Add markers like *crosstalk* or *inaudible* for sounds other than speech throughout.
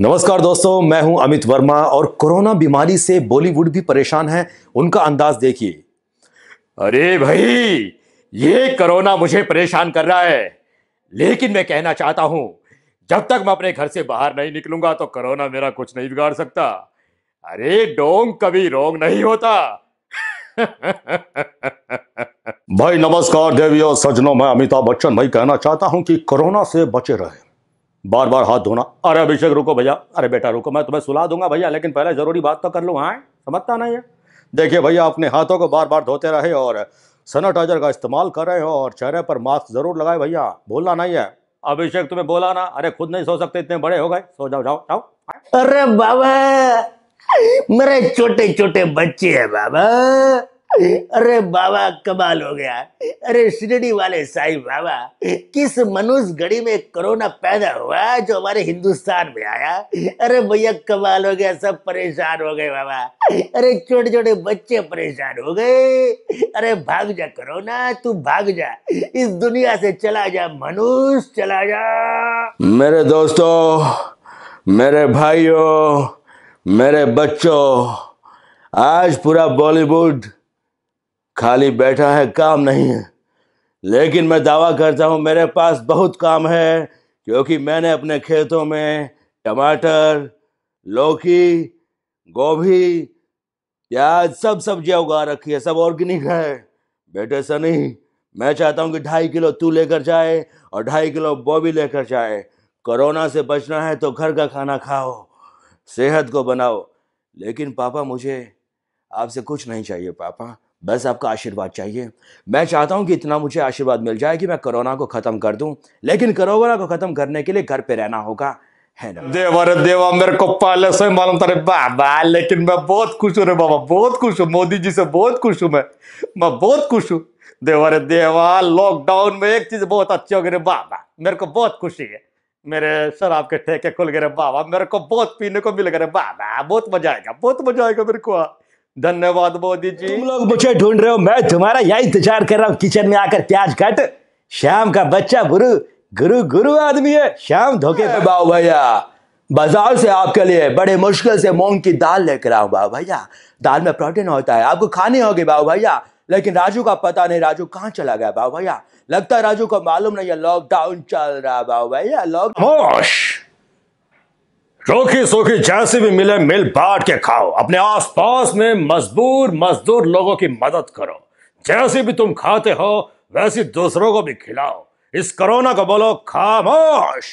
नमस्कार दोस्तों मैं हूं अमित वर्मा और कोरोना बीमारी से बॉलीवुड भी परेशान है उनका अंदाज देखिए अरे भाई ये कोरोना मुझे परेशान कर रहा है लेकिन मैं कहना चाहता हूं जब तक मैं अपने घर से बाहर नहीं निकलूंगा तो कोरोना मेरा कुछ नहीं बिगाड़ सकता अरे डोंग कभी रोंग नहीं होता *laughs* भाई नमस्कार देवियों सजनों मैं अमिताभ बच्चन भाई कहना चाहता हूं कि कोरोना से बचे रहे बार बार हाथ धोना अरे अभिषेक रुको भैया अरे बेटा रुको मैं तुम्हें सुला दूंगा भैया लेकिन पहले ज़रूरी बात तो कर लूँ हाँ समझता नहीं है देखिए भैया अपने हाथों को बार बार धोते रहे और सैनिटाइजर का इस्तेमाल कर रहे हो और चेहरे पर मास्क ज़रूर लगाए भैया बोलना नहीं है अभिषेक तुम्हें बोला ना अरे खुद नहीं सो सकते इतने बड़े हो गए सो जाओ जाओ जाओ अरे बाबा मेरे छोटे छोटे बच्चे हैं बाबा अरे बाबा कमाल हो गया अरे शिरडी वाले साईं बाबा किस मनुष्य घड़ी में कोरोना पैदा हुआ जो हमारे हिंदुस्तान में आया अरे भैया कमाल हो गया सब परेशान हो गए बाबा अरे छोटे छोटे बच्चे परेशान हो गए अरे भाग जा कोरोना तू भाग जा इस दुनिया से चला जा मनुष्य चला जा मेरे दोस्तों मेरे भाइयों मेरे बच्चों आज पूरा बॉलीवुड खाली बैठा है काम नहीं है लेकिन मैं दावा करता हूँ मेरे पास बहुत काम है क्योंकि मैंने अपने खेतों में टमाटर लौकी गोभी प्याज सब सब्जियाँ उगा रखी है सब ऑर्गेनिक है बेटे सनी मैं चाहता हूँ कि ढाई किलो तू लेकर जाए और ढाई किलो बॉबी लेकर जाए कोरोना से बचना है तो घर का खाना खाओ सेहत को बनाओ लेकिन पापा मुझे आपसे कुछ नहीं चाहिए पापा बस आपका आशीर्वाद चाहिए मैं चाहता हूँ कि इतना मुझे आशीर्वाद मिल जाए कि मैं कोरोना को ख़त्म कर दूं लेकिन कोरोना को ख़त्म करने के लिए घर पे रहना होगा है ना देवर देवा मेरे को पहले से मालूम था बाबा लेकिन मैं बहुत खुश हूँ रे बाबा बहुत खुश हूँ मोदी जी से बहुत खुश हूँ मैं मैं बहुत खुश हूँ देवर देवा लॉकडाउन में एक चीज़ बहुत अच्छी हो गई रे बाबा मेरे को बहुत खुशी है मेरे शराब के ठेके खुल गए रे बाबा मेरे को बहुत पीने को मिल गए रे बाबा बहुत मजा आएगा बहुत मजा आएगा मेरे को धन्यवाद मोदी जी तुम लोग मुझे ढूंढ रहे हो मैं तुम्हारा यही इंतजार कर रहा हूँ किचन में आकर प्याज कट श्याम का बच्चा गुरु गुरु गुरु आदमी है श्याम धोखे पे बाबू भैया बाजार से आपके लिए बड़े मुश्किल से मूंग की दाल लेकर आऊ बाबू भैया दाल में प्रोटीन होता है आपको खानी होगी बाबू भैया लेकिन राजू का पता नहीं राजू कहाँ चला गया बाबू भैया लगता है राजू को मालूम नहीं है लॉकडाउन चल रहा है बाबू भैया लॉकडाउन रोखी सोखी जैसे भी मिले मिल बांट के खाओ अपने आसपास में मजबूर मजदूर लोगों की मदद करो जैसे भी तुम खाते हो वैसे दूसरों को भी खिलाओ इस कोरोना को बोलो खामोश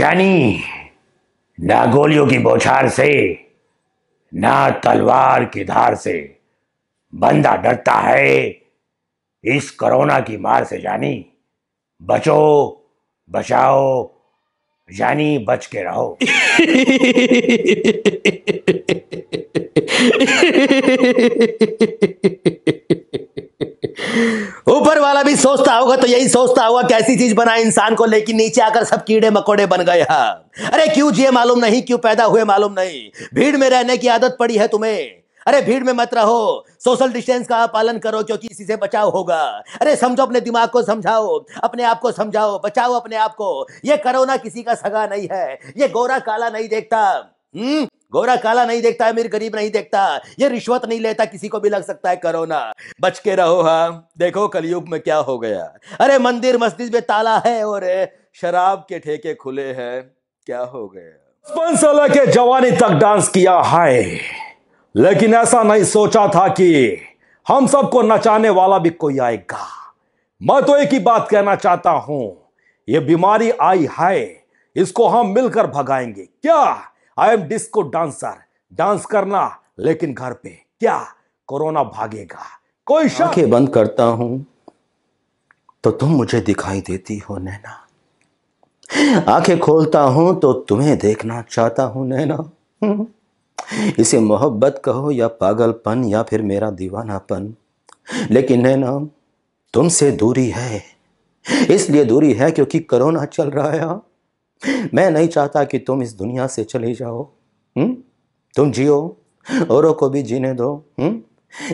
यानी ना गोलियों की बोछार से ना तलवार की धार से बंदा डरता है इस कोरोना की मार से जानी बचो बचाओ यानी बच के रहो ऊपर वाला भी सोचता होगा तो यही सोचता होगा कैसी चीज बना इंसान को लेकिन नीचे आकर सब कीड़े मकोड़े बन गए हैं अरे क्यों जिए मालूम नहीं क्यों पैदा हुए मालूम नहीं भीड़ में रहने की आदत पड़ी है तुम्हें अरे भीड़ में मत रहो सोशल डिस्टेंस का पालन करो क्योंकि इसी से बचाव होगा अरे समझो अपने दिमाग को समझाओ अपने आप को समझाओ बचाओ अपने आप को ये करोना किसी का सगा नहीं है ये गोरा काला नहीं देखता हम्म गोरा काला नहीं देखता है मेरे गरीब नहीं देखता ये रिश्वत नहीं लेता किसी को भी लग सकता है करोना बच के रहो हाँ देखो कलयुग में क्या हो गया अरे मंदिर मस्जिद में ताला है और शराब के ठेके खुले हैं क्या हो गया पांच के जवानी तक डांस किया हाय लेकिन ऐसा नहीं सोचा था कि हम सबको नचाने वाला भी कोई आएगा मैं तो एक ही बात कहना चाहता हूं ये बीमारी आई है इसको हम मिलकर भगाएंगे क्या I am disco dancer dance करना लेकिन घर पे क्या कोरोना भागेगा कोई आंखें बंद करता हूं तो तुम मुझे दिखाई देती हो नैना आंखें खोलता हूं तो तुम्हें देखना चाहता हूं नैना इसे मोहब्बत कहो या पागलपन या फिर मेरा दीवानापन लेकिन है ना तुमसे दूरी है इसलिए दूरी है क्योंकि कोरोना चल रहा है मैं नहीं चाहता कि तुम इस दुनिया से चले जाओ हुँ? तुम जियो औरों को भी जीने दो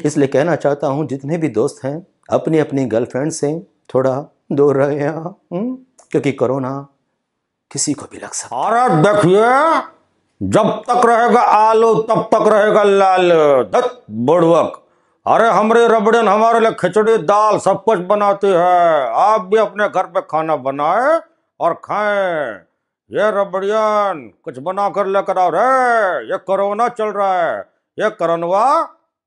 इसलिए कहना चाहता हूँ जितने भी दोस्त हैं अपनी अपनी गर्लफ्रेंड से थोड़ा दूर रहे हैं क्योंकि कोरोना किसी को भी लग सकता है देखिए जब तक रहेगा आलू तब तक रहेगा लाल दत्त बुड़वक अरे हमरे रबड़न हमारे लिए खिचड़ी दाल सब कुछ बनाती है आप भी अपने घर पे खाना बनाए और खाएं ये रबड़ियन कुछ बना कर लेकर आओ रे ये कोरोना चल रहा है ये करनवा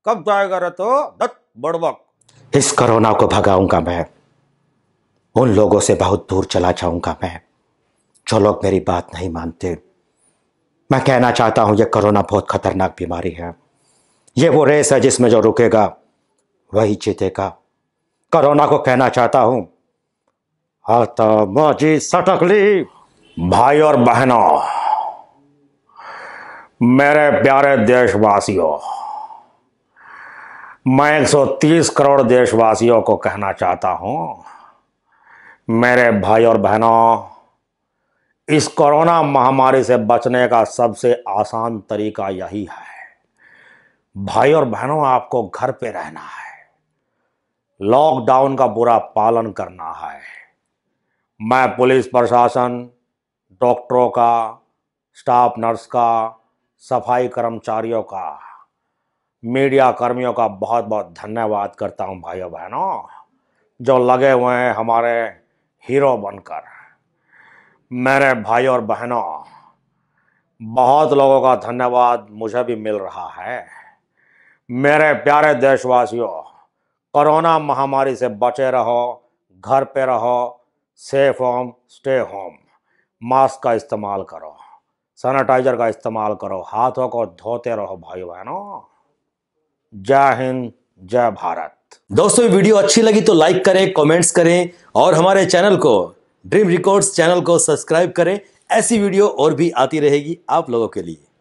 कब जाएगा रे तो दत्त बड़वक इस कोरोना को भगाऊंगा मैं उन लोगों से बहुत दूर चला जाऊंगा मैं जो लोग मेरी बात नहीं मानते मैं कहना चाहता हूं यह कोरोना बहुत खतरनाक बीमारी है ये वो रेस है जिसमें जो रुकेगा वही जीतेगा कोरोना को कहना चाहता हूं जी सटक ली भाई और बहनों मेरे प्यारे देशवासियों मैं 130 करोड़ देशवासियों को कहना चाहता हूं मेरे भाई और बहनों इस कोरोना महामारी से बचने का सबसे आसान तरीका यही है भाई और बहनों आपको घर पे रहना है लॉकडाउन का पूरा पालन करना है मैं पुलिस प्रशासन डॉक्टरों का स्टाफ नर्स का सफाई कर्मचारियों का मीडिया कर्मियों का बहुत बहुत धन्यवाद करता हूं भाइयों बहनों जो लगे हुए हैं हमारे हीरो बनकर मेरे भाई और बहनों बहुत लोगों का धन्यवाद मुझे भी मिल रहा है मेरे प्यारे देशवासियों कोरोना महामारी से बचे रहो घर पे रहो safe home stay home mask का इस्तेमाल करो सैनिटाइजर का इस्तेमाल करो हाथों को धोते रहो भाई बहनों जय हिंद जय भारत दोस्तों वीडियो अच्छी लगी तो लाइक करें कमेंट्स करें और हमारे चैनल को ड्रीम रिकॉर्ड्स चैनल को सब्सक्राइब करें ऐसी वीडियो और भी आती रहेगी आप लोगों के लिए